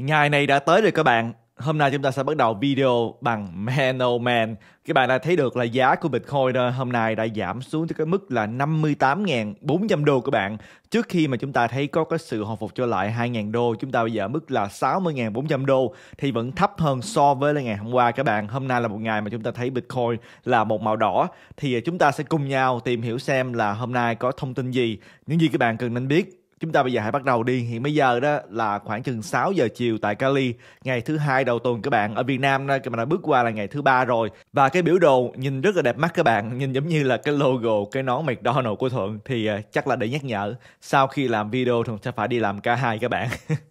Ngày này đã tới rồi các bạn. Hôm nay chúng ta sẽ bắt đầu video bằng Man oh Man. Các bạn đã thấy được là giá của Bitcoin ờ, hôm nay đã giảm xuống tới cái mức là 58.400 đô các bạn. Trước khi mà chúng ta thấy có cái sự hồi phục trở lại 2.000 đô, chúng ta bây giờ mức là 60.400 đô thì vẫn thấp hơn so với là ngày hôm qua các bạn. Hôm nay là một ngày mà chúng ta thấy Bitcoin là một màu đỏ thì ờ, chúng ta sẽ cùng nhau tìm hiểu xem là hôm nay có thông tin gì, những gì các bạn cần nên biết Chúng ta bây giờ hãy bắt đầu đi. Hiện bây giờ đó là khoảng chừng 6 giờ chiều tại Cali, ngày thứ hai đầu tuần các bạn. Ở Việt Nam đó, các bạn đã bước qua là ngày thứ ba rồi. Và cái biểu đồ nhìn rất là đẹp mắt các bạn, nhìn giống như là cái logo cái nón McDonald của Thuận thì ờ, chắc là để nhắc nhở sau khi làm video Thuận sẽ phải đi làm cả hai các bạn.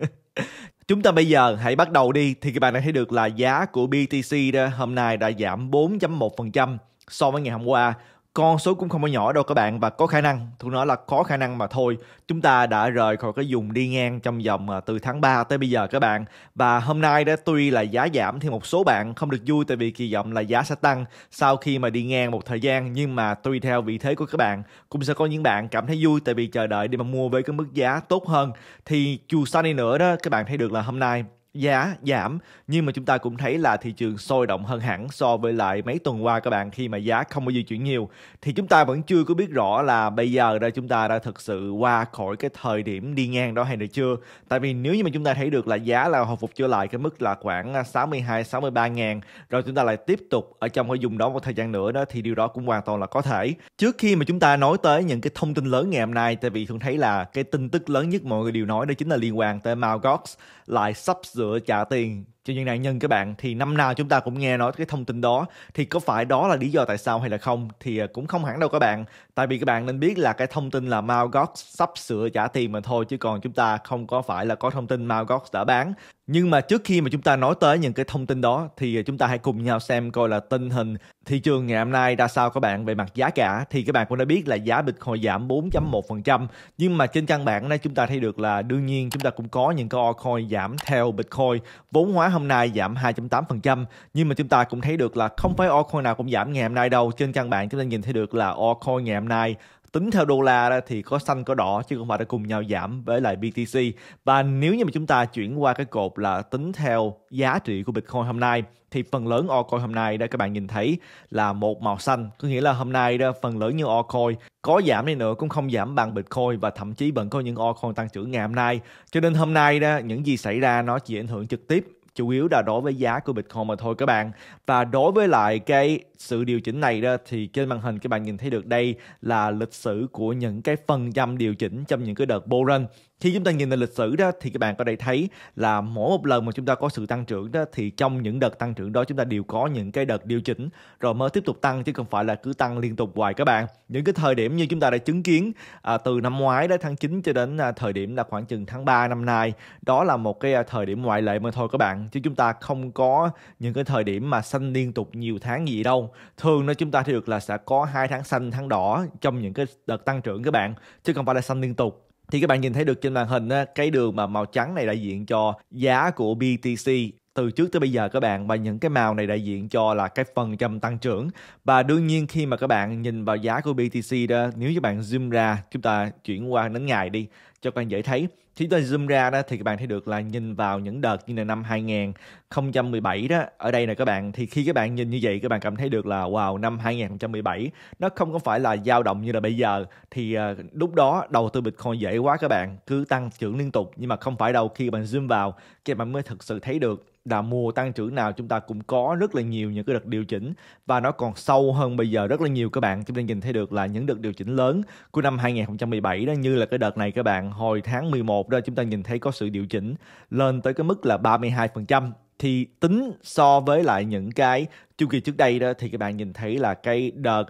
Chúng ta bây giờ hãy bắt đầu đi thì các bạn đã thấy được là giá của BTC đó hôm nay đã giảm 4.1% so với ngày hôm qua con số cũng không có nhỏ đâu các bạn và có khả năng tôi nói là có khả năng mà thôi chúng ta đã rời khỏi cái dùng đi ngang trong vòng à, từ tháng 3 tới bây giờ các bạn và hôm nay đã tuy là giá giảm thì một số bạn không được vui tại vì kỳ vọng là giá sẽ tăng sau khi mà đi ngang một thời gian nhưng mà tùy theo vị thế của các bạn cũng sẽ có những bạn cảm thấy vui tại vì chờ đợi để mà mua với cái mức giá tốt hơn thì dù sao đi nữa đó các bạn thấy được là hôm nay giá giảm nhưng mà chúng ta cũng thấy là thị trường sôi động hơn hẳn so với lại mấy tuần qua các bạn khi mà giá không có di chuyển nhiều thì chúng ta vẫn chưa có biết rõ là bây giờ đã chúng ta đã thực sự qua khỏi cái thời điểm đi ngang đó hay là chưa tại vì nếu như mà chúng ta thấy được là giá là hồi phục trở lại cái mức là khoảng 62 à, 63 ngàn rồi chúng ta lại tiếp tục ở trong cái vùng đó một thời gian nữa đó thì điều đó cũng hoàn toàn là có thể trước khi mà chúng ta nói tới những cái thông tin lớn ngày hôm nay tại vì thường thấy là cái tin tức lớn nhất mọi người đều nói đó chính là liên quan tới Mt. Gox lại sắp sửa lựa trả tiền cho những nạn nhân các bạn thì năm nào chúng ta cũng nghe nói cái thông tin đó thì có phải đó là lý do tại sao hay là không thì à, cũng không hẳn đâu các bạn tại vì các bạn nên biết là cái thông tin là Mao sắp sửa trả tiền mà thôi chứ còn chúng ta không có phải là có thông tin Mao đã bán nhưng mà trước khi mà chúng ta nói tới những cái thông tin đó thì à, chúng ta hãy cùng nhau xem coi là tình hình thị trường ngày hôm nay ra sao các bạn về mặt giá cả thì các bạn cũng đã biết là giá Bitcoin giảm 4.1% nhưng mà trên trang bảng này chúng ta thấy được là đương nhiên chúng ta cũng có những cái altcoin giảm theo Bitcoin vốn hóa hôm nay giảm 2.8% nhưng mà chúng ta cũng thấy được là không phải altcoin nào cũng giảm ngày hôm nay đâu trên trang bản chúng ta nhìn thấy được là altcoin ngày hôm nay tính theo đô la đó thì có xanh có đỏ chứ không phải là cùng nhau giảm với lại BTC và nếu như mà chúng ta chuyển qua cái cột là tính theo giá trị của Bitcoin hôm nay thì phần lớn altcoin hôm nay đó các bạn nhìn thấy là một màu xanh có nghĩa là hôm nay đó phần lớn như altcoin có giảm đi nữa cũng không giảm bằng Bitcoin và thậm chí vẫn có những altcoin tăng trưởng ngày hôm nay cho nên hôm nay đó những gì xảy ra nó chỉ ảnh hưởng trực tiếp chủ yếu là đối với giá của Bitcoin mà thôi các bạn. Và đối với lại cái sự điều chỉnh này đó thì trên màn hình các bạn nhìn thấy được đây là lịch sử của những cái phần trăm điều chỉnh trong những cái đợt bull run khi chúng ta nhìn từ lịch sử đó thì các bạn có thể thấy là mỗi một lần mà chúng ta có sự tăng trưởng đó thì trong những đợt tăng trưởng đó chúng ta đều có những cái đợt điều chỉnh rồi mới tiếp tục tăng chứ không phải là cứ tăng liên tục hoài các bạn những cái thời điểm như chúng ta đã chứng kiến à, từ năm ngoái đến tháng 9 cho đến à, thời điểm là khoảng chừng tháng 3 năm nay đó là một cái à, thời điểm ngoại lệ mà thôi các bạn chứ chúng ta không có những cái thời điểm mà xanh liên tục nhiều tháng gì đâu thường nó chúng ta thì được là sẽ có hai tháng xanh tháng đỏ trong những cái đợt tăng trưởng các bạn chứ không phải là xanh liên tục thì các bạn nhìn thấy được trên màn hình á, cái đường mà màu trắng này đại diện cho giá của BTC từ trước tới bây giờ các bạn và những cái màu này đại diện cho là cái phần trăm tăng trưởng và đương nhiên khi mà các bạn nhìn vào giá của BTC đó nếu như bạn zoom ra chúng ta chuyển qua đến ngày đi cho các bạn dễ thấy thì chúng ta zoom ra đó thì các bạn thấy được là nhìn vào những đợt như là năm 2017 đó ở đây nè các bạn thì khi các bạn nhìn như vậy các bạn cảm thấy được là wow năm 2017 nó không có phải là dao động như là bây giờ thì uh, lúc đó đầu tư Bitcoin dễ quá các bạn cứ tăng trưởng liên tục nhưng mà không phải đâu khi các bạn zoom vào các bạn mới thực sự thấy được là mùa tăng trưởng nào chúng ta cũng có rất là nhiều những cái đợt điều chỉnh và nó còn sâu hơn bây giờ rất là nhiều các bạn chúng ta nhìn thấy được là những đợt điều chỉnh lớn của năm 2017 đó như là cái đợt này các bạn hồi tháng 11 đó chúng ta nhìn thấy có sự điều chỉnh lên tới cái mức là 32% thì tính so với lại những cái chu kỳ trước đây đó thì các bạn nhìn thấy là cái đợt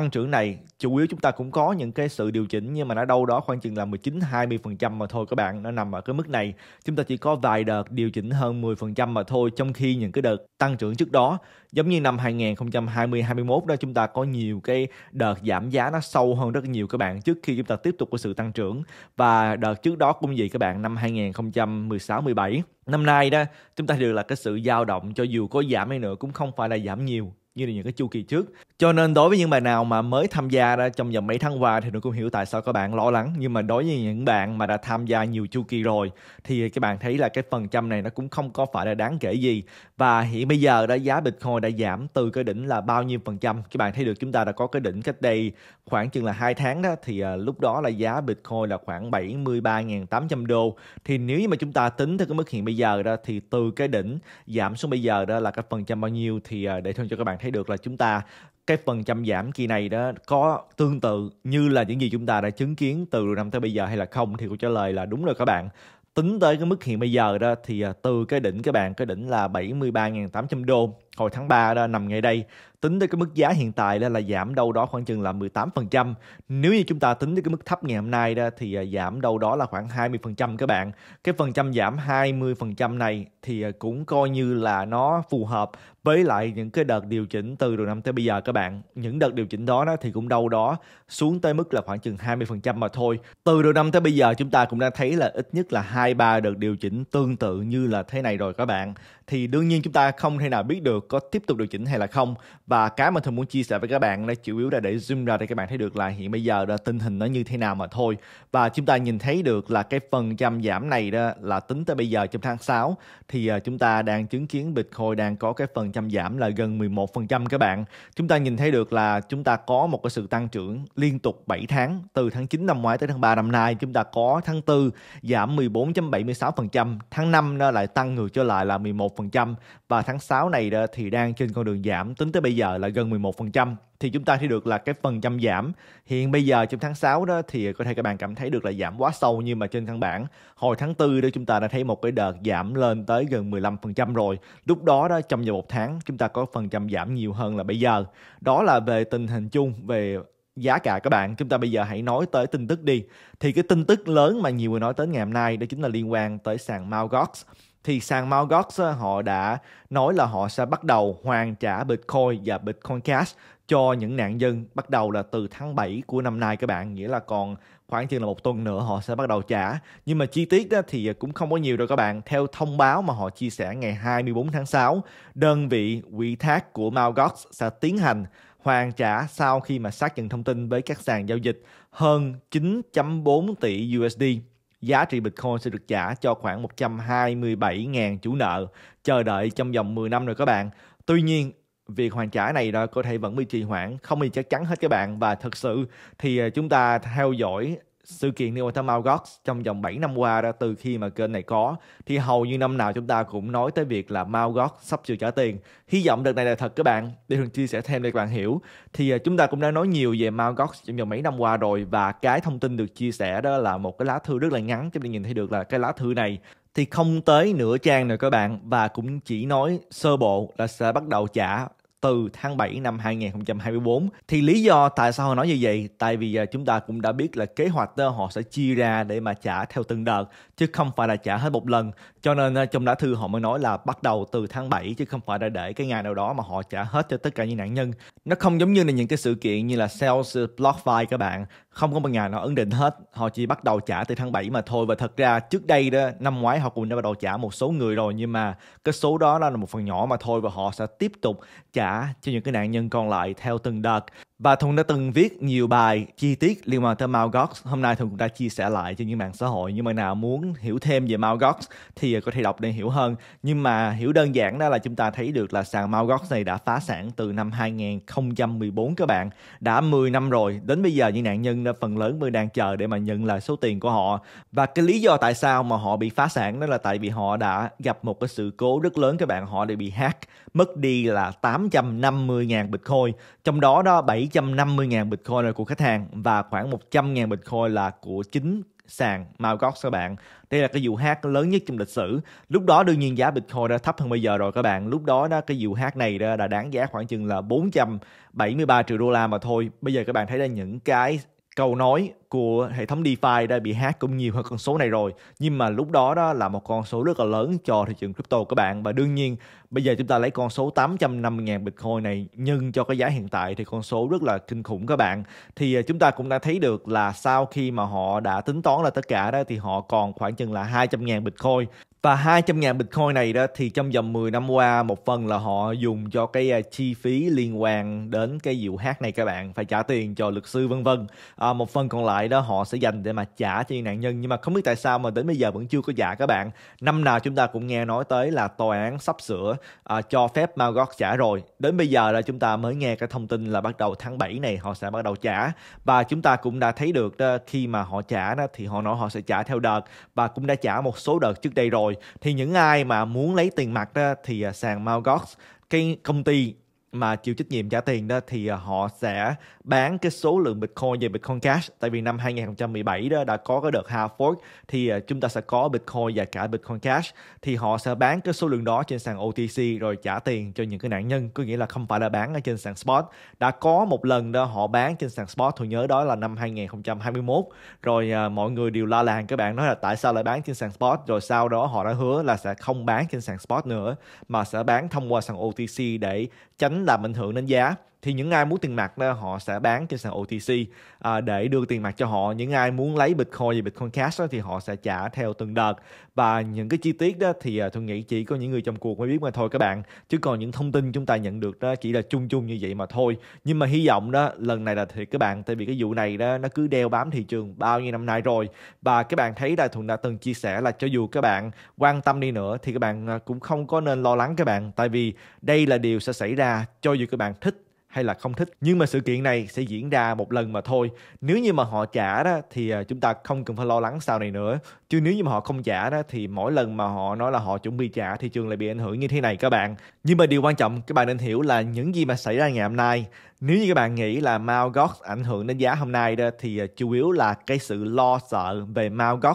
tăng trưởng này chủ yếu chúng ta cũng có những cái sự điều chỉnh nhưng mà nó đâu đó khoảng chừng là 19 20% mà thôi các bạn nó nằm ở cái mức này chúng ta chỉ có vài đợt điều chỉnh hơn 10% mà thôi trong khi những cái đợt tăng trưởng trước đó giống như năm 2020 21 đó chúng ta có nhiều cái đợt giảm giá nó sâu hơn rất nhiều các bạn trước khi chúng ta tiếp tục có sự tăng trưởng và đợt trước đó cũng vậy các bạn năm 2016 17 năm nay đó chúng ta được là cái sự dao động cho dù có giảm hay nữa cũng không phải là giảm nhiều như là những cái chu kỳ trước cho nên đối với những bạn nào mà mới tham gia ra trong vòng mấy tháng qua thì tôi cũng hiểu tại sao các bạn lo lắng nhưng mà đối với những bạn mà đã tham gia nhiều chu kỳ rồi thì các bạn thấy là cái phần trăm này nó cũng không có phải là đáng kể gì và hiện bây giờ đã giá bitcoin đã giảm từ cái đỉnh là bao nhiêu phần trăm các bạn thấy được chúng ta đã có cái đỉnh cách đây khoảng chừng là hai tháng đó thì à, lúc đó là giá bitcoin là khoảng 73.800 đô thì nếu như mà chúng ta tính theo cái mức hiện bây giờ đó thì từ cái đỉnh giảm xuống bây giờ đó là cái phần trăm bao nhiêu thì à, để để cho các bạn thấy được là chúng ta cái phần trăm giảm kỳ này đó có tương tự như là những gì chúng ta đã chứng kiến từ năm tới bây giờ hay là không thì câu trả lời là đúng rồi các bạn tính tới cái mức hiện bây giờ đó thì à, từ cái đỉnh các bạn cái đỉnh là 73.800 đô hồi tháng 3 đó nằm ngay đây tính tới cái mức giá hiện tại đó là giảm đâu đó khoảng chừng là 18%. Nếu như chúng ta tính tới cái mức thấp ngày hôm nay đó thì à, giảm đâu đó là khoảng 20% các bạn. Cái phần trăm giảm 20% này thì à, cũng coi như là nó phù hợp với lại những cái đợt điều chỉnh từ đầu năm tới bây giờ các bạn. Những đợt điều chỉnh đó, đó thì cũng đâu đó xuống tới mức là khoảng chừng 20% mà thôi. Từ đầu năm tới bây giờ chúng ta cũng đã thấy là ít nhất là hai ba đợt điều chỉnh tương tự như là thế này rồi các bạn thì đương nhiên chúng ta không thể nào biết được có tiếp tục điều chỉnh hay là không và cái mà thường muốn chia sẻ với các bạn là chủ yếu là để zoom ra để các bạn thấy được là hiện bây giờ là tình hình nó như thế nào mà thôi và chúng ta nhìn thấy được là cái phần trăm giảm này đó là tính tới bây giờ trong tháng 6 thì à, chúng ta đang chứng kiến Bitcoin đang có cái phần trăm giảm là gần 11% các bạn chúng ta nhìn thấy được là chúng ta có một cái sự tăng trưởng liên tục 7 tháng từ tháng 9 năm ngoái tới tháng 3 năm nay chúng ta có tháng 4 giảm 14.76% tháng 5 nó lại tăng ngược trở lại là 11 11% và tháng 6 này thì đang trên con đường giảm tính tới bây giờ là gần 11% thì chúng ta thấy được là cái phần trăm giảm hiện bây giờ trong tháng 6 đó thì có thể các bạn cảm thấy được là giảm quá sâu nhưng mà trên căn bản hồi tháng 4 đó chúng ta đã thấy một cái đợt giảm lên tới gần 15% rồi lúc đó đó trong vòng một tháng chúng ta có phần trăm giảm nhiều hơn là bây giờ đó là về tình hình chung về giá cả các bạn chúng ta bây giờ hãy nói tới tin tức đi thì cái tin tức lớn mà nhiều người nói tới ngày hôm nay đó chính là liên quan tới sàn Mt. Gox thì sàn Mt. Ờ, họ đã nói là họ sẽ bắt đầu hoàn trả Bitcoin và Bitcoin Cash cho những nạn nhân bắt đầu là từ tháng 7 của năm nay các bạn nghĩa là còn khoảng chừng là một tuần nữa họ sẽ bắt đầu trả nhưng mà chi tiết thì ờ, cũng không có nhiều đâu các bạn theo thông báo mà họ chia sẻ ngày 24 tháng 6 đơn vị ủy thác của Mt. sẽ tiến hành hoàn trả sau khi mà xác nhận thông tin với các sàn giao dịch hơn 9.4 tỷ USD giá trị Bitcoin sẽ được trả cho khoảng 127.000 chủ nợ, chờ đợi trong vòng 10 năm rồi các bạn. Tuy nhiên, việc hoàn trả này đó có thể vẫn bị trì hoãn, không bị chắc chắn hết các bạn và thật sự thì à, chúng ta theo dõi sự kiện Neil Thermal Gods trong vòng 7 năm qua đó từ khi mà kênh này có thì hầu như năm nào chúng ta cũng nói tới việc là Mao Gox sắp chịu trả tiền. Hy vọng đợt này là thật các bạn để thường chia sẻ thêm để các bạn hiểu. Thì à, chúng ta cũng đã nói nhiều về Mao Gox trong vòng mấy năm qua rồi và cái thông tin được chia sẻ đó là một cái lá thư rất là ngắn cho nên nhìn thấy được là cái lá thư này thì không tới nửa trang rồi các bạn và cũng chỉ nói sơ bộ là sẽ bắt đầu trả từ tháng 7 năm 2024. Thì lý do tại sao họ nói như vậy? Tại vì à, chúng ta cũng đã biết là kế hoạch đó họ sẽ chia ra để mà trả theo từng đợt chứ không phải là trả hết một lần. Cho nên à, trong lá thư họ mới nói là bắt đầu từ tháng 7 chứ không phải là để cái ngày nào đó mà họ trả hết cho tất cả những nạn nhân. Nó không giống như là những cái sự kiện như là sales block file các bạn không có một ngày nào ấn định hết họ chỉ bắt đầu trả từ tháng 7 mà thôi và thật ra trước đây đó năm ngoái họ cũng đã bắt đầu trả một số người rồi nhưng mà cái số đó là một phần nhỏ mà thôi và họ sẽ tiếp tục trả cho những cái nạn nhân còn lại theo từng đợt và thùng đã từng viết nhiều bài chi tiết liên quan tới Mount Gox. Hôm nay thùng cũng đã chia sẻ lại trên những mạng xã hội. Nhưng mà nào muốn hiểu thêm về Mount Gox thì có thể đọc để hiểu hơn. Nhưng mà hiểu đơn giản đó là chúng ta thấy được là sàn Mount Gox này đã phá sản từ năm 2014 các bạn. Đã 10 năm rồi. Đến bây giờ những nạn nhân phần lớn mới đang chờ để mà nhận lại số tiền của họ. Và cái lý do tại sao mà họ bị phá sản đó là tại vì họ đã gặp một cái sự cố rất lớn các bạn. Họ đã bị hack, mất đi là 850.000 bitcoin. Trong đó đó 7 750.000 Bitcoin là của khách hàng và khoảng 100.000 Bitcoin là của chính sàn Mt. Gox các bạn. Đây là cái vụ hack lớn nhất trong lịch sử. Lúc đó đương nhiên giá Bitcoin đã thấp hơn bây giờ rồi các bạn. Lúc đó đó cái vụ hack này đã, đã đáng giá khoảng chừng là 473 triệu đô la mà thôi. Bây giờ các bạn thấy là những cái câu nói của hệ thống DeFi đã bị hack cũng nhiều hơn con số này rồi nhưng mà lúc đó đó là một con số rất là lớn cho thị trường crypto các bạn và đương nhiên bây giờ chúng ta lấy con số 850.000 Bitcoin này nhưng cho cái giá hiện tại thì con số rất là kinh khủng các bạn thì à, chúng ta cũng đã thấy được là sau khi mà họ đã tính toán là tất cả đó thì họ còn khoảng chừng là 200.000 Bitcoin và 200 ngàn Bitcoin này đó thì trong vòng 10 năm qua một phần là họ dùng cho cái à, chi phí liên quan đến cái vụ hát này các bạn phải trả tiền cho luật sư vân vân à, một phần còn lại đó họ sẽ dành để mà trả cho nạn nhân nhưng mà không biết tại sao mà đến bây giờ vẫn chưa có giả các bạn năm nào chúng ta cũng nghe nói tới là tòa án sắp sửa à, cho phép Margot trả rồi đến bây giờ là chúng ta mới nghe cái thông tin là bắt đầu tháng 7 này họ sẽ bắt đầu trả và chúng ta cũng đã thấy được đó, khi mà họ trả đó thì họ nói họ sẽ trả theo đợt và cũng đã trả một số đợt trước đây rồi rồi thì những ai mà muốn lấy tiền mặt đó, thì à, sàn Mt. cái công ty mà chịu trách nhiệm trả tiền đó thì à, họ sẽ bán cái số lượng Bitcoin về Bitcoin Cash tại vì năm 2017 đó đã có cái đợt hard fork thì à, chúng ta sẽ có Bitcoin và cả Bitcoin Cash thì họ sẽ bán cái số lượng đó trên sàn OTC rồi trả tiền cho những cái nạn nhân có nghĩa là không phải là bán ở trên sàn spot đã có một lần đó họ bán trên sàn spot tôi nhớ đó là năm 2021 rồi à, mọi người đều la làng các bạn nói là tại sao lại bán trên sàn spot rồi sau đó họ đã hứa là sẽ không bán trên sàn spot nữa mà sẽ bán thông qua sàn OTC để tránh làm ảnh hưởng đến giá thì những ai muốn tiền mặt đó họ sẽ bán trên sàn OTC à, để đưa tiền mặt cho họ những ai muốn lấy Bitcoin và Bitcoin Cash đó, thì họ sẽ trả theo từng đợt và những cái chi tiết đó thì à, tôi nghĩ chỉ có những người trong cuộc mới biết mà thôi các bạn chứ còn những thông tin chúng ta nhận được đó chỉ là chung chung như vậy mà thôi nhưng mà hy vọng đó lần này là thiệt các bạn tại vì cái vụ này đó nó cứ đeo bám thị trường bao nhiêu năm nay rồi và các bạn thấy là thuận đã từng chia sẻ là cho dù các bạn quan tâm đi nữa thì các bạn à, cũng không có nên lo lắng các bạn tại vì đây là điều sẽ xảy ra cho dù các bạn thích hay là không thích nhưng mà sự kiện này sẽ diễn ra một lần mà thôi nếu như mà họ trả đó thì à, chúng ta không cần phải lo lắng sau này nữa chứ nếu như mà họ không trả đó thì mỗi lần mà họ nói là họ chuẩn bị trả thị trường lại bị ảnh hưởng như thế này các bạn nhưng mà điều quan trọng các bạn nên hiểu là những gì mà xảy ra ngày hôm nay nếu như các bạn nghĩ là Mt. Gox ảnh hưởng đến giá hôm nay đó thì à, chủ yếu là cái sự lo sợ về Mt. Gox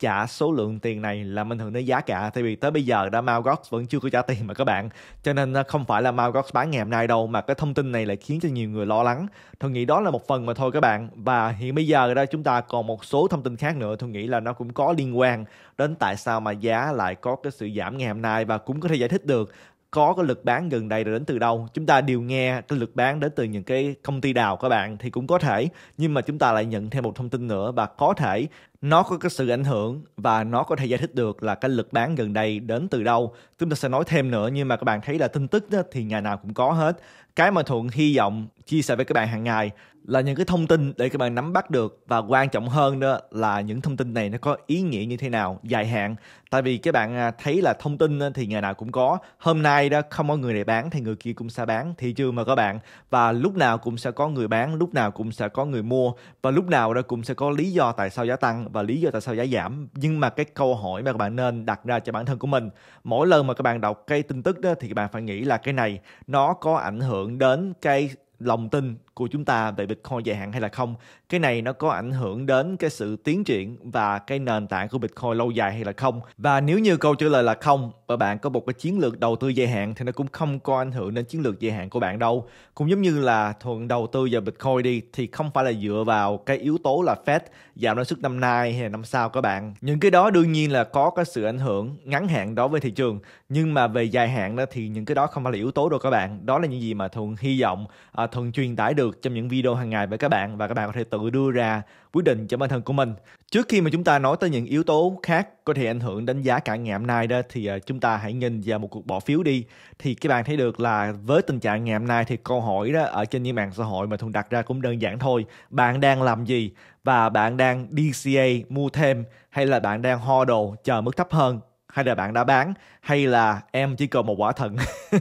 trả số lượng tiền này là bình thường đến giá cả tại vì tới bây giờ đã Malgox vẫn chưa có trả tiền mà các bạn cho nên à, không phải là Malgox bán ngày hôm nay đâu mà cái thông tin này lại khiến cho nhiều người lo lắng tôi nghĩ đó là một phần mà thôi các bạn và hiện bây giờ đó chúng ta còn một số thông tin khác nữa tôi nghĩ là nó cũng có liên quan đến tại sao mà giá lại có cái sự giảm ngày hôm nay và cũng có thể giải thích được có cái lực bán gần đây là đến từ đâu chúng ta đều nghe cái lực bán đến từ những cái công ty đào các bạn thì cũng có thể nhưng mà chúng ta lại nhận thêm một thông tin nữa và có thể nó có cái sự ảnh hưởng và nó có thể giải thích được là cái lực bán gần đây đến từ đâu chúng ta sẽ nói thêm nữa nhưng mà các bạn thấy là tin tức đó, thì ngày nào cũng có hết cái mà thuận hy vọng chia sẻ với các bạn hàng ngày là những cái thông tin để các bạn nắm bắt được và quan trọng hơn đó là những thông tin này nó có ý nghĩa như thế nào dài hạn tại vì các bạn à, thấy là thông tin thì ngày nào cũng có hôm nay đó không có người này bán thì người kia cũng sẽ bán thị trường mà các bạn và lúc nào cũng sẽ có người bán lúc nào cũng sẽ có người mua và lúc nào đó cũng sẽ có lý do tại sao giá tăng và lý do tại sao giá giảm nhưng mà cái câu hỏi mà các bạn nên đặt ra cho bản thân của mình mỗi lần mà các bạn đọc cái tin tức đó thì các bạn phải nghĩ là cái này nó có ảnh hưởng đến cái lòng tin của chúng ta về Bitcoin dài hạn hay là không. Cái này nó có ảnh hưởng đến cái sự tiến triển và cái nền tảng của Bitcoin lâu dài hay là không. Và nếu như câu trả lời là không và bạn có một cái chiến lược đầu tư dài hạn thì nó cũng không có ảnh hưởng đến chiến lược dài hạn của bạn đâu. Cũng giống như là thuận đầu tư vào Bitcoin đi thì không phải là dựa vào cái yếu tố là Fed giảm lãi suất năm nay hay là năm sau các bạn. Những cái đó đương nhiên là có cái sự ảnh hưởng ngắn hạn đối với thị trường nhưng mà về dài hạn đó thì những cái đó không phải là yếu tố đâu các bạn. Đó là những gì mà thuận hy vọng à, thuận truyền tải được được trong những video hàng ngày với các bạn và các bạn có thể tự đưa ra quyết định cho bản thân của mình. Trước khi mà chúng ta nói tới những yếu tố khác có thể ảnh hưởng đánh giá cả ngày hôm nay đó thì ờ, chúng ta hãy nhìn vào một cuộc bỏ phiếu đi. Thì các bạn thấy được là với tình trạng ngày hôm nay thì câu hỏi đó ở trên những mạng xã hội mà thường đặt ra cũng đơn giản thôi. Bạn đang làm gì? Và bạn đang DCA mua thêm hay là bạn đang ho đồ chờ mức thấp hơn hay là bạn đã bán hay là em chỉ cần một quả thận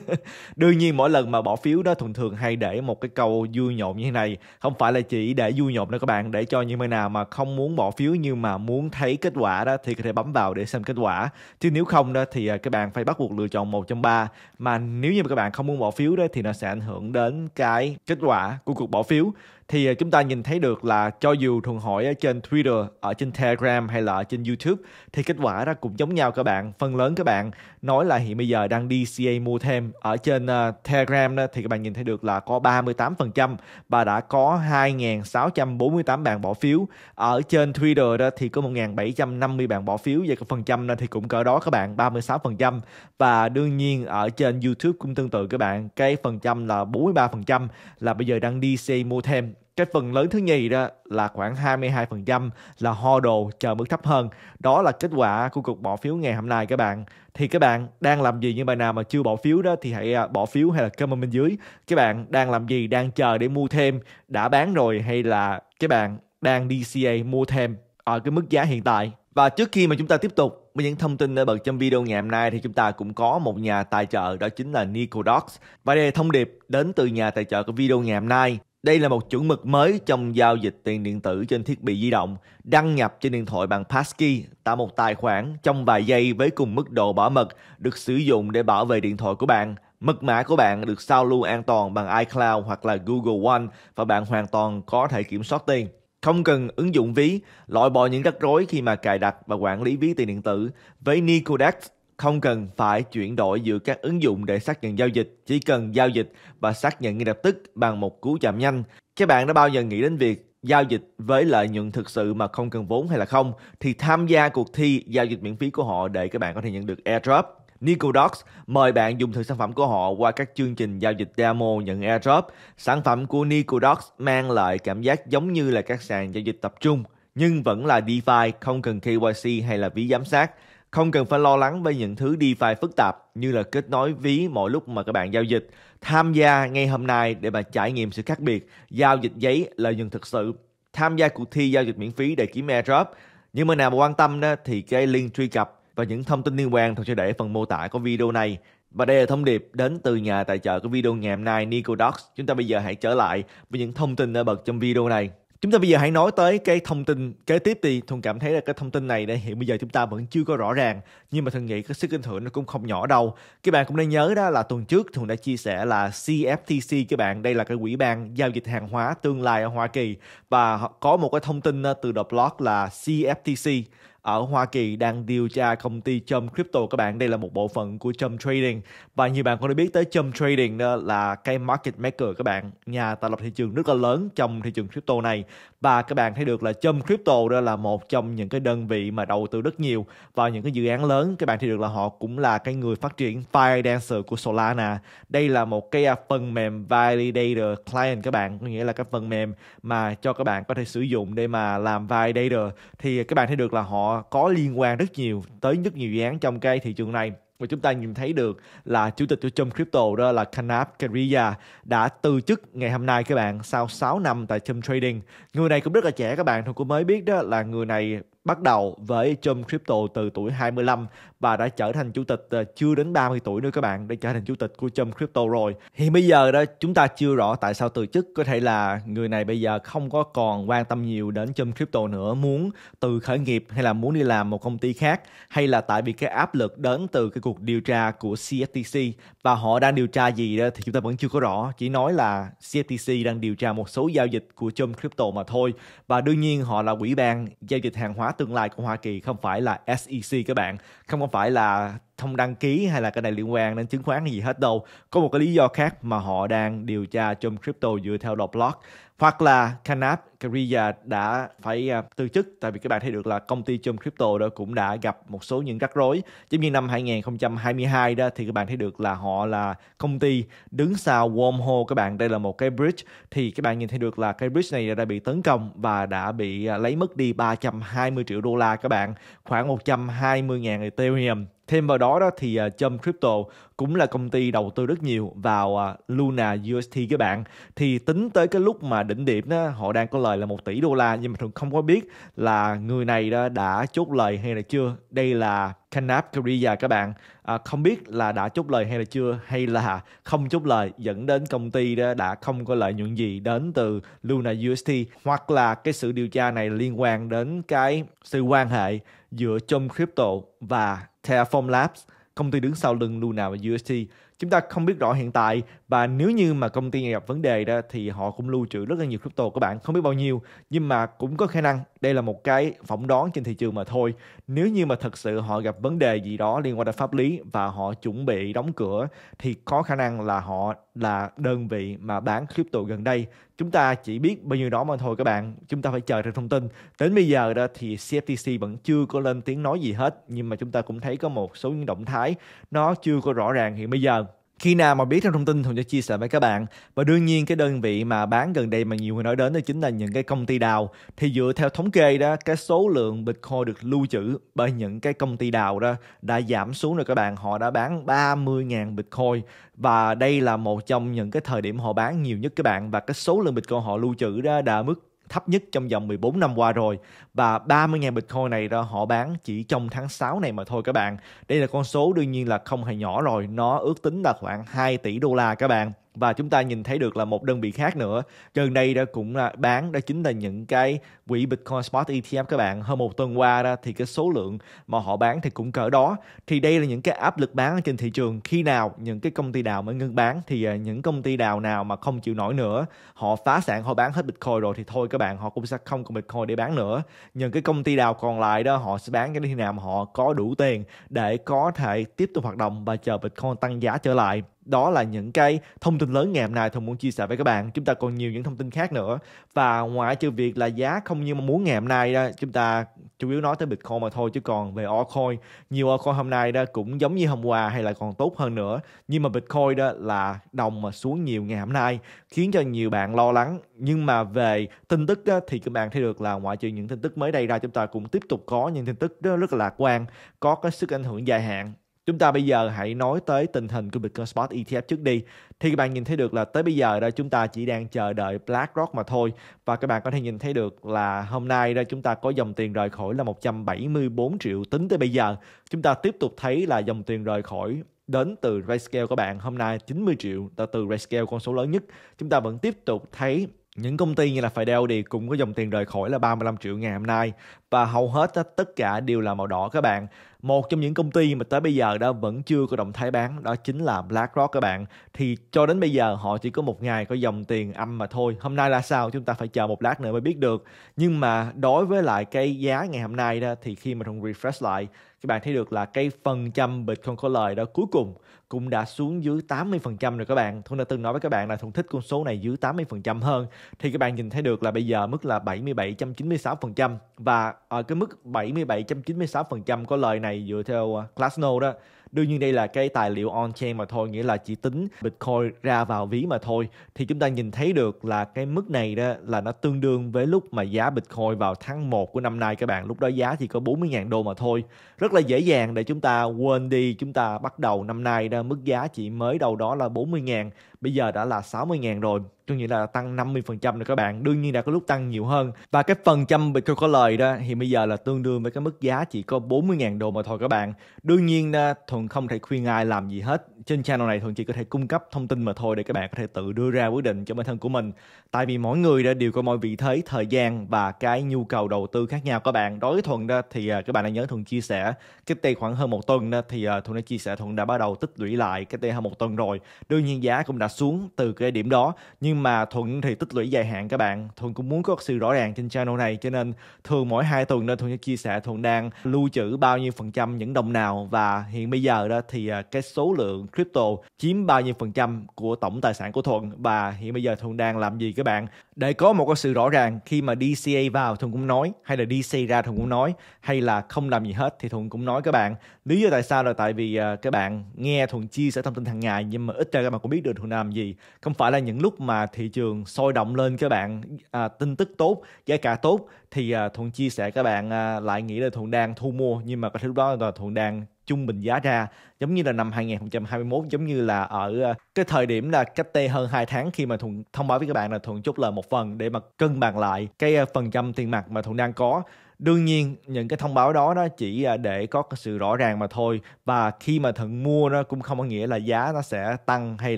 đương nhiên mỗi lần mà bỏ phiếu đó thường thường hay để một cái câu vui nhộn như thế này không phải là chỉ để vui nhộn đâu các bạn để cho những người nào mà không muốn bỏ phiếu nhưng mà muốn thấy kết quả đó thì có thể bấm vào để xem kết quả chứ nếu không đó thì à, các bạn phải bắt buộc lựa chọn một trong ba mà nếu như mà các bạn không muốn bỏ phiếu đó thì nó sẽ ảnh hưởng đến cái kết quả của cuộc bỏ phiếu thì à, chúng ta nhìn thấy được là cho dù thường hỏi ở trên Twitter, ở trên Telegram hay là ở trên YouTube thì kết quả ra cũng giống nhau các bạn. Phần lớn các bạn nói là hiện bây giờ đang đi CA mua thêm ở trên uh, Telegram đó, thì các bạn nhìn thấy được là có 38% và đã có 2.648 bạn bỏ phiếu. Ở trên Twitter đó thì có 1.750 bạn bỏ phiếu và cái phần trăm thì cũng cỡ đó các bạn 36% và đương nhiên ở trên YouTube cũng tương tự các bạn cái phần trăm là 43% là bây giờ đang đi CA mua thêm cái phần lớn thứ nhì đó là khoảng 22% là ho đồ chờ mức thấp hơn. Đó là kết quả của cuộc bỏ phiếu ngày hôm nay các bạn. Thì các bạn đang làm gì những bạn nào mà chưa bỏ phiếu đó thì hãy à, bỏ phiếu hay là comment bên dưới. Các bạn đang làm gì, đang chờ để mua thêm, đã bán rồi hay là các bạn đang DCA mua thêm ở cái mức giá hiện tại. Và trước khi mà chúng ta tiếp tục với những thông tin nổi bật trong video ngày hôm nay thì chúng ta cũng có một nhà tài trợ đó chính là Nicodox. Và đây là thông điệp đến từ nhà tài trợ của video ngày hôm nay. Đây là một chuẩn mực mới trong giao dịch tiền điện tử trên thiết bị di động. Đăng nhập trên điện thoại bằng passkey, tạo một tài khoản trong vài giây với cùng mức độ bảo mật được sử dụng để bảo vệ điện thoại của bạn. Mật mã của bạn được sao lưu an toàn bằng iCloud hoặc là Google One và bạn hoàn toàn có thể kiểm soát tiền. Không cần ứng dụng ví, loại bỏ những rắc rối khi mà cài đặt và quản lý ví tiền điện tử. Với Nicodex, không cần phải chuyển đổi giữa các ứng dụng để xác nhận giao dịch, chỉ cần giao dịch và xác nhận ngay lập tức bằng một cú chạm nhanh. Các bạn đã bao giờ nghĩ đến việc giao dịch với lợi nhuận thực sự mà không cần vốn hay là không thì tham gia cuộc thi giao dịch miễn phí của họ để các bạn có thể nhận được airdrop. Nicodox mời bạn dùng thử sản phẩm của họ qua các chương trình giao dịch demo nhận airdrop. Sản phẩm của Nicodox mang lại cảm giác giống như là các sàn giao dịch tập trung nhưng vẫn là DeFi không cần KYC hay là ví giám sát. Không cần phải lo lắng về những thứ DeFi phức tạp như là kết nối ví mỗi lúc mà các bạn giao dịch. Tham gia ngay hôm nay để mà trải nghiệm sự khác biệt, giao dịch giấy lợi nhuận thực sự. Tham gia cuộc thi giao dịch miễn phí để kiếm airdrop. Nhưng mà nào mà quan tâm đó thì cái link truy cập và những thông tin liên quan tôi sẽ để phần mô tả của video này. Và đây là thông điệp đến từ nhà tài trợ của video ngày hôm nay Docs Chúng ta bây giờ hãy trở lại với những thông tin đã bật trong video này. Chúng ta bây giờ hãy nói tới cái thông tin kế tiếp thì Thuần cảm thấy là cái thông tin này để hiện bây giờ chúng ta vẫn chưa có rõ ràng nhưng mà Thuần nghĩ cái sức ảnh hưởng nó cũng không nhỏ đâu. Các bạn cũng nên nhớ đó là tuần trước Thuần đã chia sẻ là CFTC các bạn, đây là cái quỹ ban giao dịch hàng hóa tương lai ở Hoa Kỳ và có một cái thông tin ờ, từ The Block là CFTC ở Hoa Kỳ đang điều tra công ty Chum Crypto các bạn. Đây là một bộ phận của Chum Trading và nhiều bạn cũng đã biết tới Chum Trading đó là cái market maker các bạn, nhà tạo lập thị trường rất là lớn trong thị trường crypto này và các bạn thấy được là Chum Crypto đó là một trong những cái đơn vị mà đầu tư rất nhiều vào những cái dự án lớn. Các bạn thấy được là họ cũng là cái người phát triển Firedancer của Solana. Đây là một cái à, phần mềm validator client các bạn, có nghĩa là cái phần mềm mà cho các bạn có thể sử dụng để mà làm validator thì các bạn thấy được là họ có liên quan rất nhiều tới rất nhiều dự án trong cái thị trường này và chúng ta nhìn thấy được là chủ tịch của Trump Crypto đó là Kanab Kariya đã từ chức ngày hôm nay các bạn sau 6 năm tại Trump Trading. Người này cũng rất là trẻ các bạn, thôi cũng mới biết đó là người này bắt đầu với Trump Crypto từ tuổi 25 và đã trở thành chủ tịch ờ, chưa đến 30 tuổi nữa các bạn để trở thành chủ tịch của Chum Crypto rồi. thì bây giờ đó chúng ta chưa rõ tại sao từ chức có thể là người này bây giờ không có còn quan tâm nhiều đến Chum Crypto nữa muốn từ khởi nghiệp hay là muốn đi làm một công ty khác hay là tại vì cái áp lực đến từ cái cuộc điều tra của CFTC và họ đang điều tra gì đó thì chúng ta vẫn chưa có rõ chỉ nói là CFTC đang điều tra một số giao dịch của Chum Crypto mà thôi và đương nhiên họ là quỹ ban giao dịch hàng hóa tương lai của Hoa Kỳ không phải là SEC các bạn không có không phải là không đăng ký hay là cái này liên quan đến chứng khoán hay gì hết đâu có một cái lý do khác mà họ đang điều tra trong crypto dựa theo đọc blog hoặc là Kanab Kariya đã phải à, từ chức tại vì các bạn thấy được là công ty chum crypto đó cũng đã gặp một số những rắc rối giống như năm 2022 đó thì các bạn thấy được là họ là công ty đứng sau wormhole các bạn đây là một cái bridge thì các bạn nhìn thấy được là cái bridge này đã bị tấn công và đã bị à, lấy mất đi 320 triệu đô la các bạn khoảng 120.000 Ethereum Thêm vào đó đó thì uh, Crypto cũng là công ty đầu tư rất nhiều vào à, Luna UST các bạn. Thì tính tới cái lúc mà đỉnh điểm đó, họ đang có lời là 1 tỷ đô la nhưng mà thường không có biết là người này đó đã chốt lời hay là chưa. Đây là Canap Korea các bạn. À, không biết là đã chốt lời hay là chưa hay là không chốt lời dẫn đến công ty đó đã không có lợi nhuận gì đến từ Luna UST hoặc là cái sự điều tra này liên quan đến cái sự quan hệ giữa trong crypto và Terraform Labs, công ty đứng sau lưng Luna và UST. Chúng ta không biết rõ hiện tại và nếu như mà công ty này gặp vấn đề đó thì họ cũng lưu trữ rất là nhiều crypto các bạn, không biết bao nhiêu nhưng mà cũng có khả năng đây là một cái phỏng đoán trên thị trường mà thôi nếu như mà thật sự họ gặp vấn đề gì đó liên quan đến pháp lý và họ chuẩn bị đóng cửa thì có khả năng là họ là đơn vị mà bán crypto gần đây chúng ta chỉ biết bao nhiêu đó mà thôi các bạn chúng ta phải chờ thêm thông tin đến bây giờ đó thì CFTC vẫn chưa có lên tiếng nói gì hết nhưng mà chúng ta cũng thấy có một số những động thái nó chưa có rõ ràng hiện bây giờ khi nào mà biết thêm thông tin thường sẽ chia sẻ với các bạn và đương nhiên cái đơn vị mà bán gần đây mà nhiều người nói đến đó chính là những cái công ty đào thì dựa theo thống kê đó cái số lượng bitcoin được lưu trữ bởi những cái công ty đào đó đã giảm xuống rồi các bạn họ đã bán 30.000 bitcoin và đây là một trong những cái thời điểm họ bán nhiều nhất các bạn và cái số lượng bitcoin họ lưu trữ đó đã mức thấp nhất trong vòng 14 năm qua rồi và 30.000 Bitcoin này ra họ bán chỉ trong tháng 6 này mà thôi các bạn. Đây là con số đương nhiên là không hề nhỏ rồi, nó ước tính là khoảng 2 tỷ đô la các bạn và chúng ta nhìn thấy được là một đơn vị khác nữa gần đây đã cũng là bán đó chính là những cái quỹ Bitcoin Spot ETF các bạn hơn một tuần qua đó thì cái số lượng mà họ bán thì cũng cỡ đó thì đây là những cái áp lực bán trên thị trường khi nào những cái công ty nào mới ngưng bán thì à, những công ty nào nào mà không chịu nổi nữa họ phá sản họ bán hết Bitcoin rồi thì thôi các bạn họ cũng sẽ không còn Bitcoin để bán nữa những cái công ty nào còn lại đó họ sẽ bán cái khi nào mà họ có đủ tiền để có thể tiếp tục hoạt động và chờ Bitcoin tăng giá trở lại đó là những cái thông tin lớn ngày hôm nay Thông muốn chia sẻ với các bạn. Chúng ta còn nhiều những thông tin khác nữa. Và ngoài trừ việc là giá không như mong muốn ngày hôm nay đó, chúng ta chủ yếu nói tới Bitcoin mà thôi chứ còn về altcoin, nhiều altcoin hôm nay đó cũng giống như hôm qua hay là còn tốt hơn nữa. Nhưng mà Bitcoin đó là đồng mà xuống nhiều ngày hôm nay khiến cho nhiều bạn lo lắng. Nhưng mà về tin tức đó, thì các bạn thấy được là ngoại trừ những tin tức mới đây ra chúng ta cũng tiếp tục có những tin tức rất là lạc quan, có cái sức ảnh hưởng dài hạn Chúng ta bây giờ hãy nói tới tình hình của Bitcoin Spot ETF trước đi. Thì các bạn nhìn thấy được là tới bây giờ đây chúng ta chỉ đang chờ đợi BlackRock mà thôi. Và các bạn có thể nhìn thấy được là hôm nay đây chúng ta có dòng tiền rời khỏi là 174 triệu tính tới bây giờ. Chúng ta tiếp tục thấy là dòng tiền rời khỏi đến từ Grayscale các bạn hôm nay 90 triệu là từ Grayscale con số lớn nhất chúng ta vẫn tiếp tục thấy những công ty như là Fidelity cũng có dòng tiền rời khỏi là 35 triệu ngày hôm nay và hầu hết tất cả đều là màu đỏ các bạn một trong những công ty mà tới bây giờ đã vẫn chưa có động thái bán đó chính là BlackRock các bạn thì cho đến bây giờ họ chỉ có một ngày có dòng tiền âm mà thôi hôm nay là sao chúng ta phải chờ một lát nữa mới biết được nhưng mà đối với lại cái giá ngày hôm nay đó thì khi mà thùng refresh lại các bạn thấy được là cái phần trăm bịch không có lời đó cuối cùng cũng đã xuống dưới 80% rồi các bạn. Thuận đã từng nói với các bạn là Thuận thích con số này dưới 80% hơn. Thì các bạn nhìn thấy được là bây giờ mức là 77.96% và ở ờ, cái mức 77.96% có lời này dựa theo Glassnode ờ, đó đương nhiên đây là cái tài liệu on chain mà thôi nghĩa là chỉ tính bitcoin ra vào ví mà thôi thì chúng ta nhìn thấy được là cái mức này đó là nó tương đương với lúc mà giá bitcoin vào tháng 1 của năm nay các bạn lúc đó giá chỉ có 40.000 đô mà thôi rất là dễ dàng để chúng ta quên đi chúng ta bắt đầu năm nay ra mức giá chỉ mới đâu đó là 40.000 bây giờ đã là 60.000 rồi có nghĩa là tăng 50% rồi các bạn đương nhiên đã có lúc tăng nhiều hơn và cái phần trăm Bitcoin có lời đó thì bây giờ là tương đương với cái mức giá chỉ có 40.000 đô mà thôi các bạn đương nhiên ờ, Thuận không thể khuyên ai làm gì hết trên channel này Thuận chỉ có thể cung cấp thông tin mà thôi để các bạn có thể tự đưa ra quyết định cho bản thân của mình tại vì mỗi người đã đều có mọi vị thế thời gian và cái nhu cầu đầu tư khác nhau các bạn đối với Thuận đó thì ờ, các bạn đã nhớ Thuận chia sẻ cái tây khoảng hơn một tuần đó thì ờ, Thuận đã chia sẻ Thuận đã bắt đầu tích lũy lại cái tây hơn một tuần rồi đương nhiên giá cũng đã xuống từ cái điểm đó nhưng mà thuận thì tích lũy dài hạn các bạn thuận cũng muốn có sự rõ ràng trên channel này cho nên thường mỗi hai tuần nên thuận sẽ chia sẻ thuận đang lưu trữ bao nhiêu phần trăm những đồng nào và hiện bây giờ đó thì à, cái số lượng crypto chiếm bao nhiêu phần trăm của tổng tài sản của thuận và hiện bây giờ thuận đang làm gì các bạn để có một cái sự rõ ràng khi mà DCA vào thuận cũng nói hay là DCA ra thuận cũng nói hay là không làm gì hết thì thuận cũng nói các bạn lý do tại sao là tại vì uh, các bạn nghe thuần chia sẻ thông tin hàng ngày nhưng mà ít ra các bạn cũng biết được thuần làm gì không phải là những lúc mà thị trường sôi động lên các bạn uh, tin tức tốt giá cả tốt thì uh, à, thuần chia sẻ các bạn uh, lại nghĩ là thuần đang thu mua nhưng mà có thể lúc đó là thuần đang trung bình giá ra giống như là năm 2021 giống như là ở cái thời điểm là cách đây hơn 2 tháng khi mà Thuận thông báo với các bạn là Thuận chốt lời một phần để mà cân bằng lại cái phần trăm tiền mặt mà Thuận đang có đương nhiên những cái thông báo đó nó chỉ à, để có sự rõ ràng mà thôi và khi mà thuận mua nó cũng không có nghĩa là giá nó sẽ tăng hay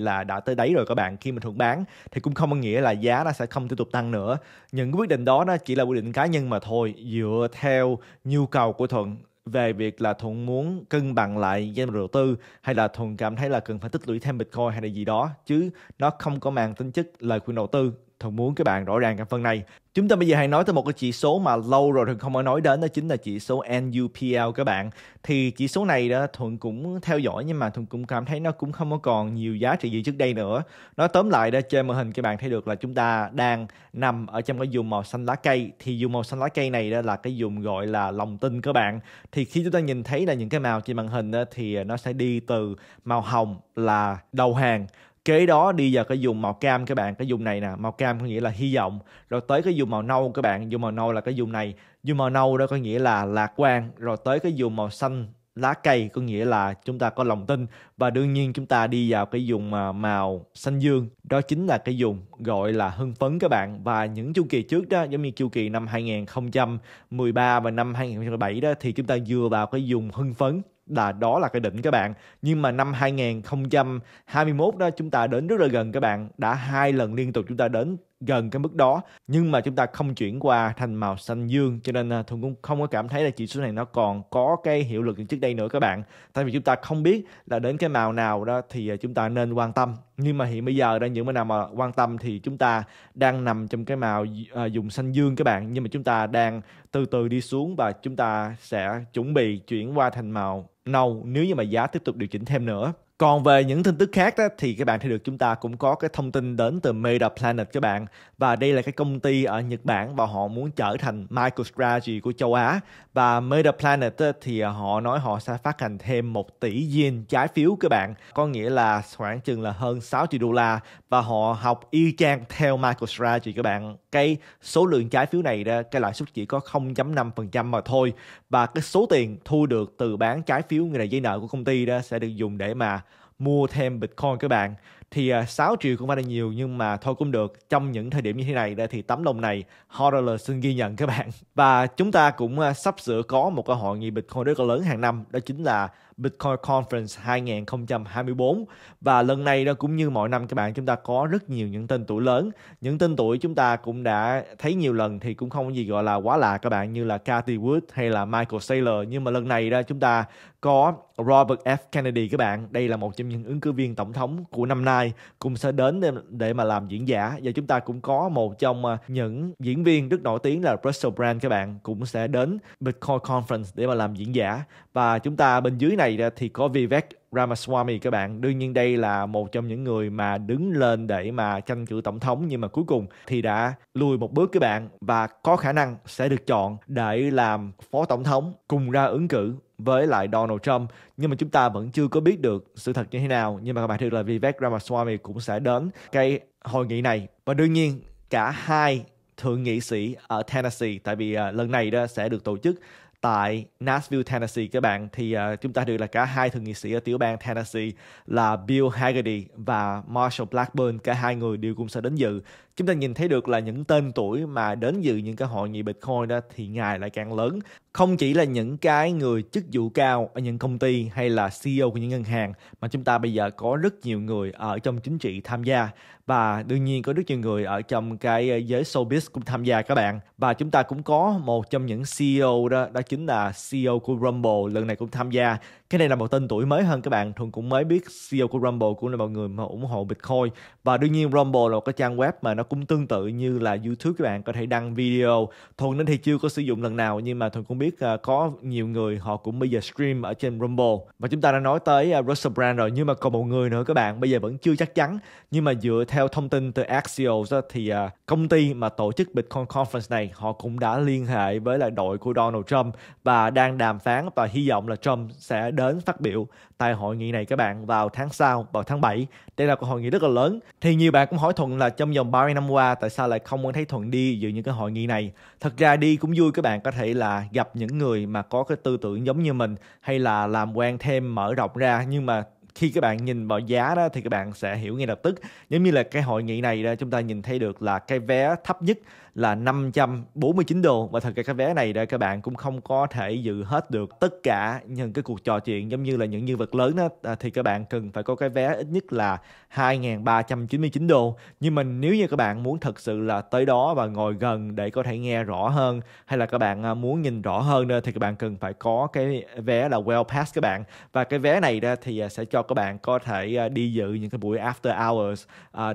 là đã tới đấy rồi các bạn khi mà thuận bán thì cũng không có nghĩa là giá nó sẽ không tiếp tục tăng nữa những quyết định đó nó chỉ là quyết định cá nhân mà thôi dựa theo nhu cầu của thuận về việc là thuận muốn cân bằng lại danh đầu tư hay là thuận cảm thấy là cần phải tích lũy thêm bitcoin hay là gì đó chứ nó không có mang tính chất lời khuyên đầu tư Thuận muốn các bạn rõ ràng cái phần này. Chúng ta bây giờ hãy nói tới một cái chỉ số mà lâu rồi Thuận không có nói đến đó chính là chỉ số NUPL các bạn. Thì chỉ số này đó Thuận cũng theo dõi nhưng mà Thuận cũng cảm thấy nó cũng không có còn nhiều giá trị gì trước đây nữa. Nói tóm lại đó trên màn hình các bạn thấy được là chúng ta đang nằm ở trong cái vùng màu xanh lá cây. Thì vùng màu xanh lá cây này đó là cái vùng gọi là lòng tin các bạn. Thì khi chúng ta nhìn thấy là những cái màu trên màn hình đó, thì nó sẽ đi từ màu hồng là đầu hàng kế đó đi vào cái dùng màu cam các bạn cái dùng này nè màu cam có nghĩa là hy vọng rồi tới cái dùng màu nâu các bạn dùng màu nâu là cái dùng này dùng màu nâu đó có nghĩa là lạc quan rồi tới cái dùng màu xanh lá cây có nghĩa là chúng ta có lòng tin và đương nhiên chúng ta đi vào cái dùng à, màu xanh dương đó chính là cái dùng gọi là hưng phấn các bạn và những chu kỳ trước đó giống như chu kỳ năm 2013 và năm 2007 đó thì chúng ta vừa vào cái dùng hưng phấn là đó là cái đỉnh các bạn nhưng mà năm 2021 đó chúng ta đến rất là gần các bạn đã hai lần liên tục chúng ta đến gần cái mức đó nhưng mà chúng ta không chuyển qua thành màu xanh dương cho nên à, thuận cũng không có cảm thấy là chỉ số này nó còn có cái hiệu lực như trước đây nữa các bạn tại vì chúng ta không biết là đến cái màu nào đó thì à, chúng ta nên quan tâm nhưng mà hiện bây giờ đang những cái nào mà quan tâm thì chúng ta đang nằm trong cái màu à, dùng xanh dương các bạn nhưng mà chúng ta đang từ từ đi xuống và chúng ta sẽ chuẩn bị chuyển qua thành màu nâu nếu như mà giá tiếp tục điều chỉnh thêm nữa còn về những tin tức khác đó, thì các bạn thấy được chúng ta cũng có cái thông tin đến từ Meta Planet các bạn và đây là cái công ty ở Nhật Bản và họ muốn trở thành MicroStrategy của châu Á và Meta Planet thì họ nói họ sẽ phát hành thêm 1 tỷ yen trái phiếu các bạn có nghĩa là khoảng chừng là hơn 6 triệu đô la và họ học y chang theo MicroStrategy các bạn cái số lượng trái phiếu này đó, cái lãi suất chỉ có 0.5% mà thôi và cái số tiền thu được từ bán trái phiếu người này giấy nợ của công ty đó sẽ được dùng để mà mua thêm Bitcoin các bạn thì 6 à, triệu cũng phải là nhiều nhưng mà thôi cũng được trong những thời điểm như thế này đây thì tấm lòng này hodler xin ghi nhận các bạn và chúng ta cũng à, sắp sửa có một cơ hội nghị Bitcoin rất là lớn hàng năm đó chính là Bitcoin Conference 2024 và lần này đó cũng như mọi năm các bạn chúng ta có rất nhiều những tên tuổi lớn những tên tuổi chúng ta cũng đã thấy nhiều lần thì cũng không có gì gọi là quá lạ các bạn như là Cathy Wood hay là Michael Saylor nhưng mà lần này đó chúng ta có Robert F. Kennedy các bạn. Đây là một trong những ứng cử viên tổng thống của năm nay cũng sẽ đến để, mà làm diễn giả. Và chúng ta cũng có một trong à, những diễn viên rất nổi tiếng là Russell Brand các bạn cũng sẽ đến Bitcoin Conference để mà làm diễn giả. Và chúng ta bên dưới này thì có Vivek Ramaswamy các bạn. Đương nhiên đây là một trong những người mà đứng lên để mà tranh cử tổng thống nhưng mà cuối cùng thì đã lùi một bước các bạn và có khả năng sẽ được chọn để làm phó tổng thống cùng ra ứng cử với lại Donald Trump nhưng mà chúng ta vẫn chưa có biết được sự thật như thế nào nhưng mà các bạn thấy là Vivek Ramaswamy cũng sẽ đến cái hội nghị này và đương nhiên cả hai thượng nghị sĩ ở Tennessee tại vì uh, lần này đó sẽ được tổ chức tại Nashville, Tennessee các bạn thì uh, chúng ta được là cả hai thượng nghị sĩ ở tiểu bang Tennessee là Bill Hagerty và Marshall Blackburn cả hai người đều cũng sẽ đến dự chúng ta nhìn thấy được là những tên tuổi mà đến dự những cái hội nghị Bitcoin đó thì ngày lại càng lớn. Không chỉ là những cái người chức vụ cao ở những công ty hay là CEO của những ngân hàng mà chúng ta bây giờ có rất nhiều người ở trong chính trị tham gia và đương nhiên có rất nhiều người ở trong cái giới showbiz cũng tham gia các bạn. Và chúng ta cũng có một trong những CEO đó đó chính là CEO của Rumble lần này cũng tham gia cái này là một tên tuổi mới hơn các bạn thường cũng mới biết CEO của Rumble cũng là một người mà ủng hộ Bitcoin và đương nhiên Rumble là một cái trang web mà nó cũng tương tự như là YouTube các bạn có thể đăng video thuần nên thì chưa có sử dụng lần nào nhưng mà thuần cũng biết à, có nhiều người họ cũng bây giờ stream ở trên Rumble và chúng ta đã nói tới à, Russell Brand rồi nhưng mà còn một người nữa các bạn bây giờ vẫn chưa chắc chắn nhưng mà dựa theo thông tin từ Axios thì à, công ty mà tổ chức Bitcoin Conference này họ cũng đã liên hệ với lại đội của Donald Trump và đang đàm phán và hy vọng là Trump sẽ đợi đến phát biểu tại hội nghị này các bạn vào tháng sau, vào tháng 7. Đây là một hội nghị rất là lớn. Thì nhiều bạn cũng hỏi Thuận là trong vòng 30 năm qua tại sao lại không muốn thấy Thuận đi dự những cái hội nghị này. Thật ra đi cũng vui các bạn có thể là gặp những người mà có cái tư tưởng giống như mình hay là làm quen thêm mở rộng ra nhưng mà khi các bạn nhìn vào giá đó thì các bạn sẽ hiểu ngay lập tức giống như là cái hội nghị này đó chúng ta nhìn thấy được là cái vé thấp nhất là 549 đô và thật ra cái vé này các bạn cũng không có thể dự hết được tất cả những cái cuộc trò chuyện giống như là những nhân vật lớn đó à, thì các bạn cần phải có cái vé ít nhất là 2.399 đô nhưng mà nếu như các bạn muốn thật sự là tới đó và ngồi gần để có thể nghe rõ hơn hay là các bạn à, muốn nhìn rõ hơn thì các bạn cần phải có cái vé là well pass các bạn và cái vé này đó thì à, sẽ cho các bạn có thể đi dự những cái buổi after hours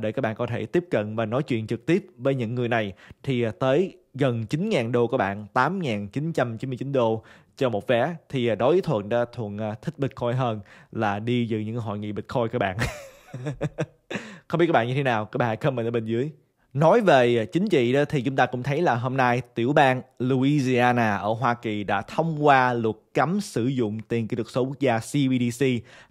để các bạn có thể tiếp cận và nói chuyện trực tiếp với những người này thì à, tới gần 9.000 đô các bạn, 8.999 đô cho một vé thì à, đối với Thuận đã Thuận à, thích Bitcoin hơn là đi dự những hội nghị Bitcoin các bạn. Không biết các bạn như thế nào, các bạn comment ở bên dưới. Nói về à, chính trị đó thì chúng ta cũng thấy là hôm nay tiểu bang Louisiana ở Hoa Kỳ đã thông qua luật cấm sử dụng tiền kỹ thuật số quốc gia CBDC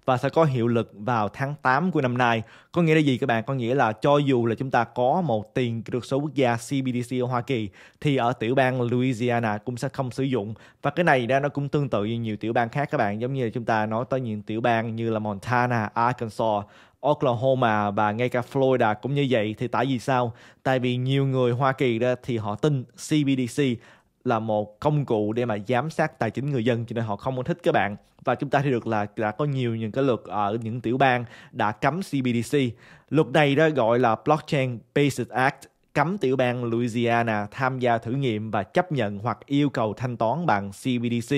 và sẽ có hiệu lực vào tháng 8 của năm nay. Có nghĩa là gì các bạn? Có nghĩa là cho dù là chúng ta có một tiền kỹ thuật số quốc gia CBDC ở Hoa Kỳ thì ở tiểu bang Louisiana cũng sẽ không sử dụng. Và cái này đó nó cũng tương tự như nhiều tiểu bang khác các bạn. Giống như là chúng ta nói tới những tiểu bang như là Montana, Arkansas Oklahoma và ngay cả Florida cũng như vậy thì tại vì sao? Tại vì nhiều người Hoa Kỳ đó thì họ tin CBDC là một công cụ để mà giám sát tài chính người dân cho nên họ không muốn thích các bạn và chúng ta thấy được là đã có nhiều những cái luật ở những tiểu bang đã cấm CBDC luật này đó gọi là blockchain Based act cấm tiểu bang Louisiana tham gia thử nghiệm và chấp nhận hoặc yêu cầu thanh toán bằng CBDC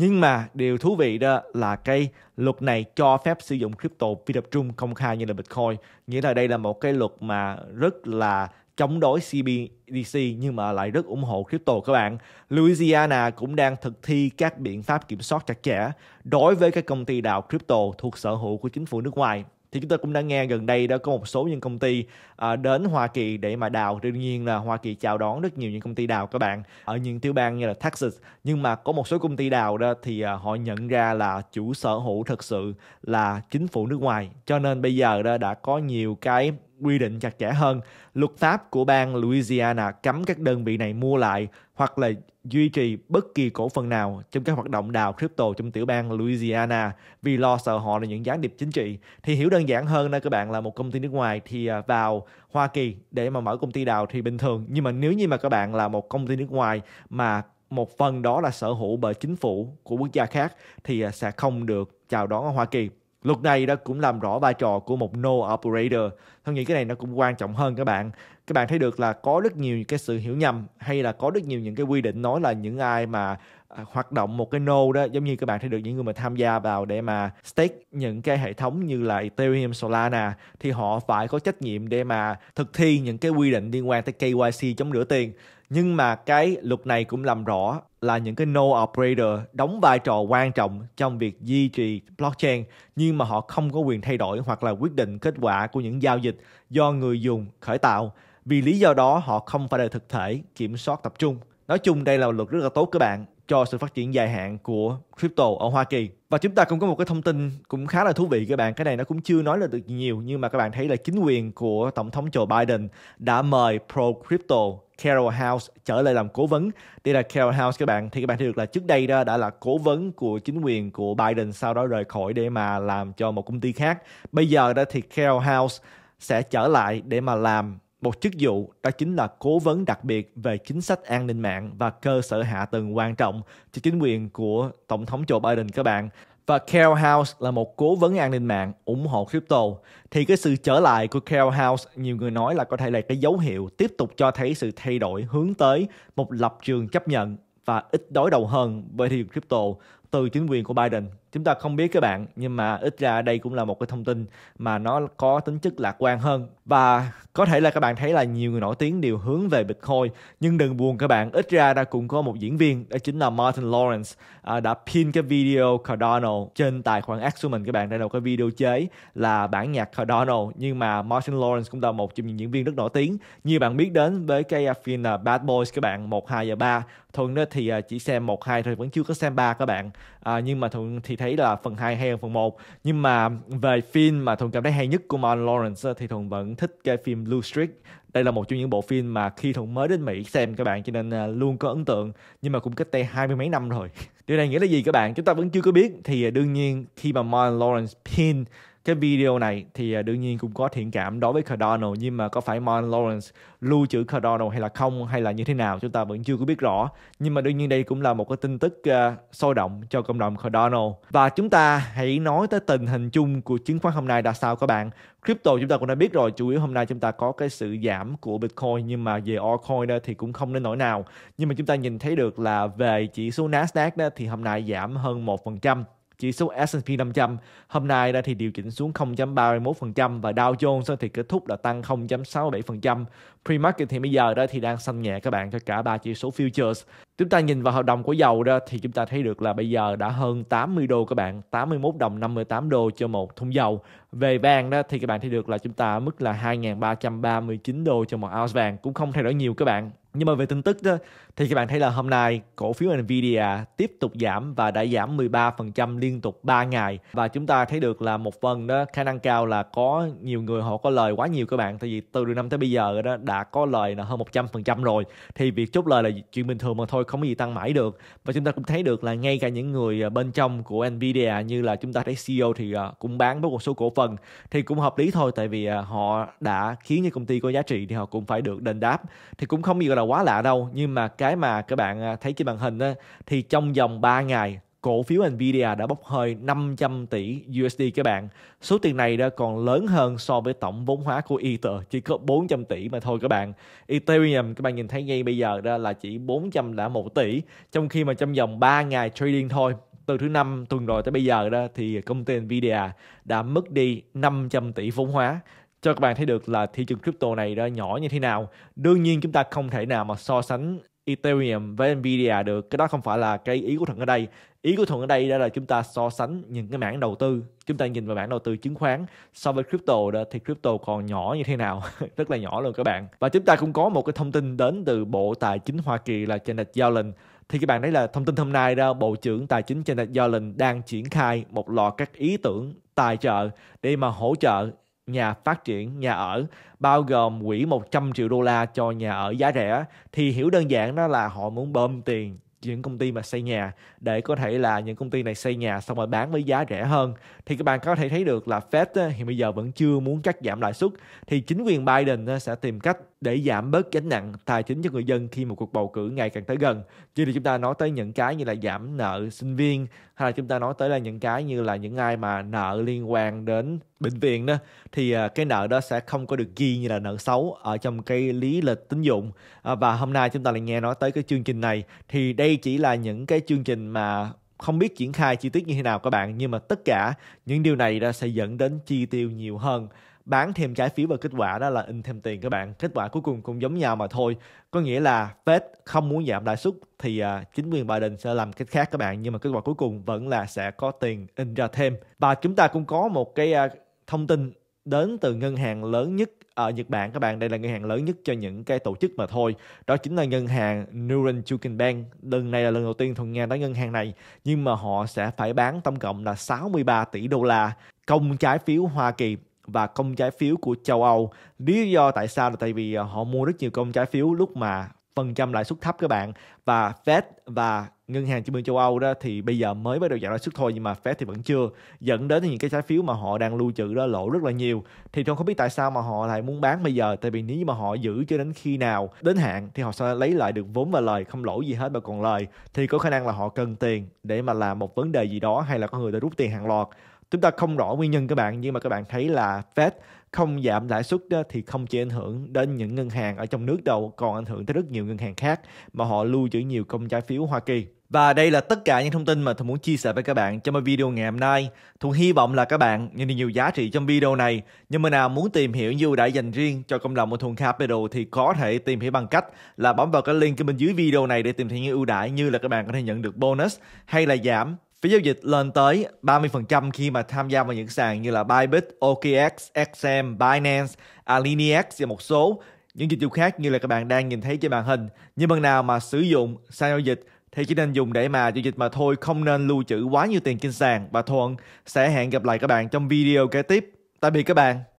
nhưng mà điều thú vị đó là cái luật này cho phép sử dụng crypto phi tập trung công khai như là Bitcoin. Nghĩa là đây là một cái luật mà rất là chống đối CBDC nhưng mà lại rất ủng hộ crypto các bạn. Louisiana cũng đang thực thi các biện pháp kiểm soát chặt chẽ đối với các công ty đào crypto thuộc sở hữu của chính phủ nước ngoài thì chúng ta cũng đã nghe gần đây đã có một số những công ty à, đến Hoa Kỳ để mà đào đương nhiên là Hoa Kỳ chào đón rất nhiều những công ty đào các bạn ở những tiểu bang như là Texas nhưng mà có một số công ty đào đó thì à, họ nhận ra là chủ sở hữu thực sự là chính phủ nước ngoài cho nên bây giờ đó đã có nhiều cái quy định chặt chẽ hơn. Luật pháp của bang Louisiana cấm các đơn vị này mua lại hoặc là duy trì bất kỳ cổ phần nào trong các hoạt động đào crypto trong tiểu bang Louisiana vì lo sợ họ là những gián điệp chính trị. Thì hiểu đơn giản hơn là các bạn là một công ty nước ngoài thì à, vào Hoa Kỳ để mà mở công ty đào thì bình thường. Nhưng mà nếu như mà các bạn là một công ty nước ngoài mà một phần đó là sở hữu bởi chính phủ của quốc gia khác thì à, sẽ không được chào đón ở Hoa Kỳ. Luật này đã cũng làm rõ vai trò của một no operator. Tôi nghĩ cái này nó cũng quan trọng hơn các bạn. Các bạn thấy được là có rất nhiều cái sự hiểu nhầm hay là có rất nhiều những cái quy định nói là những ai mà à, hoạt động một cái node đó giống như các bạn thấy được những người mà tham gia vào để mà stake những cái hệ thống như là Ethereum, Solana thì họ phải có trách nhiệm để mà thực thi những cái quy định liên quan tới KYC chống rửa tiền nhưng mà cái luật này cũng làm rõ là những cái node operator đóng vai trò quan trọng trong việc duy trì blockchain nhưng mà họ không có quyền thay đổi hoặc là quyết định kết quả của những giao dịch do người dùng khởi tạo vì lý do đó họ không phải là thực thể kiểm soát tập trung nói chung đây là một luật rất là tốt các bạn cho sự phát triển dài hạn của crypto ở Hoa Kỳ. Và chúng ta cũng có một cái thông tin cũng khá là thú vị các bạn, cái này nó cũng chưa nói là được nhiều nhưng mà các bạn thấy là chính quyền của tổng thống Joe Biden đã mời pro crypto Carol House trở lại làm cố vấn. Đây là Carol House các bạn. Thì các bạn thấy được là trước đây đó đã là cố vấn của chính quyền của Biden sau đó rời khỏi để mà làm cho một công ty khác. Bây giờ đó thì Carol House sẽ trở lại để mà làm một chức vụ đó chính là cố vấn đặc biệt về chính sách an ninh mạng và cơ sở hạ tầng quan trọng cho chính quyền của Tổng thống Joe Biden các bạn. Và Carol House là một cố vấn an ninh mạng ủng hộ crypto. Thì cái sự trở lại của Carol House nhiều người nói là có thể là cái dấu hiệu tiếp tục cho thấy sự thay đổi hướng tới một lập trường chấp nhận và ít đối đầu hơn với thị trường crypto từ chính quyền của Biden chúng ta không biết các bạn nhưng mà ít ra đây cũng là một cái thông tin mà nó có tính chất lạc quan hơn và có thể là các bạn thấy là nhiều người nổi tiếng đều hướng về Bitcoin nhưng đừng buồn các bạn ít ra đã cũng có một diễn viên đó chính là Martin Lawrence à, đã pin cái video Cardano trên tài khoản X của mình các bạn đây là một cái video chế là bản nhạc Cardano nhưng mà Martin Lawrence cũng là một trong những diễn viên rất nổi tiếng như bạn biết đến với cái à, phim là Bad Boys các bạn một hai và ba thường đó thì à, chỉ xem một hai thôi vẫn chưa có xem ba các bạn à, nhưng mà thường thì thấy là phần 2 hay hơn phần 1 nhưng mà về phim mà thuần cảm thấy hay nhất của Martin Lawrence thì thuần vẫn thích cái phim Blue Streak đây là một trong những bộ phim mà khi thuận mới đến mỹ xem các bạn cho nên à, luôn có ấn tượng nhưng mà cũng cách đây hai mươi mấy năm rồi điều này nghĩa là gì các bạn chúng ta vẫn chưa có biết thì à, đương nhiên khi mà Martin Lawrence Pin cái video này thì à, đương nhiên cũng có thiện cảm đối với Cardano nhưng mà có phải Mon Lawrence lưu trữ Cardano hay là không hay là như thế nào chúng ta vẫn chưa có biết rõ nhưng mà đương nhiên đây cũng là một cái tin tức uh, sôi động cho cộng đồng Cardano và chúng ta hãy nói tới tình hình chung của chứng khoán hôm nay là sao các bạn crypto chúng ta cũng đã biết rồi chủ yếu hôm nay chúng ta có cái sự giảm của Bitcoin nhưng mà về altcoin thì cũng không đến nổi nào nhưng mà chúng ta nhìn thấy được là về chỉ số Nasdaq đó thì hôm nay giảm hơn 1% chỉ số S&P 500 hôm nay đã thì điều chỉnh xuống 0.31% và Dow Jones thì kết thúc là tăng 0.67%. Pre-market thì bây giờ đó thì đang xanh nhẹ các bạn cho cả ba chỉ số futures. Chúng ta nhìn vào hợp đồng của dầu đó thì chúng ta thấy được là bây giờ đã hơn 80 đô các bạn, 81 đồng 58 đô cho một thùng dầu. Về vàng đó thì các bạn thấy được là chúng ta mức là 2.339 đô cho một ounce vàng cũng không thay đổi nhiều các bạn. Nhưng mà về tin tức đó, thì các bạn thấy là hôm nay cổ phiếu Nvidia tiếp tục giảm và đã giảm 13% liên tục 3 ngày và chúng ta thấy được là một phần đó khả năng cao là có nhiều người họ có lời quá nhiều các bạn tại vì từ đầu năm tới bây giờ đó đã có lời là hơn 100% rồi thì việc chốt lời là chuyện bình thường mà thôi không có gì tăng mãi được và chúng ta cũng thấy được là ngay cả những người à, bên trong của Nvidia như là chúng ta thấy CEO thì à, cũng bán với một số cổ phần thì cũng hợp lý thôi tại vì à, họ đã khiến cho công ty có giá trị thì họ cũng phải được đền đáp thì cũng không gì gọi là quá lạ đâu nhưng mà cái cái mà các bạn à, thấy trên màn hình á, thì trong vòng 3 ngày cổ phiếu Nvidia đã bốc hơi 500 tỷ USD các bạn. Số tiền này đã còn lớn hơn so với tổng vốn hóa của Ether chỉ có 400 tỷ mà thôi các bạn. Ethereum các bạn nhìn thấy ngay bây giờ đó là chỉ 401 tỷ trong khi mà trong vòng 3 ngày trading thôi từ thứ năm tuần rồi tới bây giờ đó thì công ty Nvidia đã mất đi 500 tỷ vốn hóa cho các bạn thấy được là thị trường crypto này đã nhỏ như thế nào. Đương nhiên chúng ta không thể nào mà so sánh Ethereum với Nvidia được cái đó không phải là cái ý của thuận ở đây ý của thuận ở đây đó là chúng ta so sánh những cái mảng đầu tư chúng ta nhìn vào mảng đầu tư chứng khoán so với crypto đó thì crypto còn nhỏ như thế nào rất là nhỏ luôn các bạn và chúng ta cũng có một cái thông tin đến từ bộ tài chính hoa kỳ là janet yellen thì các bạn thấy là thông tin hôm nay đó bộ trưởng tài chính janet yellen đang triển khai một loạt các ý tưởng tài trợ để mà hỗ trợ nhà phát triển nhà ở bao gồm quỹ 100 triệu đô la cho nhà ở giá rẻ thì hiểu đơn giản đó là họ muốn bơm tiền những công ty mà xây nhà để có thể là những công ty này xây nhà xong rồi bán với giá rẻ hơn thì các bạn có thể thấy được là Fed hiện bây giờ vẫn chưa muốn cắt giảm lãi suất thì chính quyền Biden sẽ tìm cách để giảm bớt gánh nặng tài chính cho người dân khi một cuộc bầu cử ngày càng tới gần. Chứ thì chúng ta nói tới những cái như là giảm nợ sinh viên hay là chúng ta nói tới là những cái như là những ai mà nợ liên quan đến bệnh viện đó thì à, cái nợ đó sẽ không có được ghi như là nợ xấu ở trong cái lý lịch tín dụng à, và hôm nay chúng ta lại nghe nói tới cái chương trình này thì đây chỉ là những cái chương trình mà không biết triển khai chi tiết như thế nào các bạn nhưng mà tất cả những điều này đã sẽ dẫn đến chi tiêu nhiều hơn bán thêm trái phiếu và kết quả đó là in thêm tiền các bạn kết quả cuối cùng cũng giống nhau mà thôi có nghĩa là Fed không muốn giảm lãi suất thì uh, chính quyền Biden sẽ làm cách khác các bạn nhưng mà kết quả cuối cùng vẫn là sẽ có tiền in ra thêm và chúng ta cũng có một cái uh, thông tin đến từ ngân hàng lớn nhất ở Nhật Bản các bạn đây là ngân hàng lớn nhất cho những cái tổ chức mà thôi đó chính là ngân hàng nuren Chukin Bank lần này là lần đầu tiên thuận nghe tới ngân hàng này nhưng mà họ sẽ phải bán tổng cộng là 63 tỷ đô la công trái phiếu Hoa Kỳ và công trái phiếu của châu Âu. Lý do tại sao là tại vì ờ, họ mua rất nhiều công trái phiếu lúc mà phần trăm lãi suất thấp các bạn và Fed và ngân hàng trung ương châu Âu đó thì bây giờ mới bắt đầu giảm lãi suất thôi nhưng mà Fed thì vẫn chưa dẫn đến những cái trái phiếu mà họ đang lưu trữ đó lỗ rất là nhiều thì tôi không biết tại sao mà họ lại muốn bán bây giờ tại vì nếu mà họ giữ cho đến khi nào đến hạn thì họ sẽ lấy lại được vốn và lời không lỗ gì hết mà còn lời thì có khả năng là họ cần tiền để mà làm một vấn đề gì đó hay là có người đã rút tiền hàng loạt chúng ta không rõ nguyên nhân các bạn nhưng mà các bạn thấy là Fed không giảm lãi suất đó thì không chỉ ảnh hưởng đến những ngân hàng ở trong nước đâu còn ảnh hưởng tới rất nhiều ngân hàng khác mà họ lưu trữ nhiều công trái phiếu Hoa Kỳ. Và đây là tất cả những thông tin mà tôi muốn chia sẻ với các bạn trong video ngày hôm nay. tôi hy vọng là các bạn nhìn được nhiều giá trị trong video này. Nhưng mà nào muốn tìm hiểu ưu đãi dành riêng cho cộng đồng của Thuận Capital thì có thể tìm hiểu bằng cách là bấm vào cái link bên dưới video này để tìm thấy những ưu đãi như là các bạn có thể nhận được bonus hay là giảm Phí giao dịch lên tới 30% khi mà tham gia vào những sàn như là Bybit, OKX, XM, Binance, Alinex và một số những dịch vụ khác như là các bạn đang nhìn thấy trên màn hình. Nhưng bằng nào mà sử dụng sàn giao dịch thì chỉ nên dùng để mà giao dịch mà thôi, không nên lưu trữ quá nhiều tiền trên sàn. Và Thuận sẽ hẹn gặp lại các bạn trong video kế tiếp. Tạm biệt các bạn.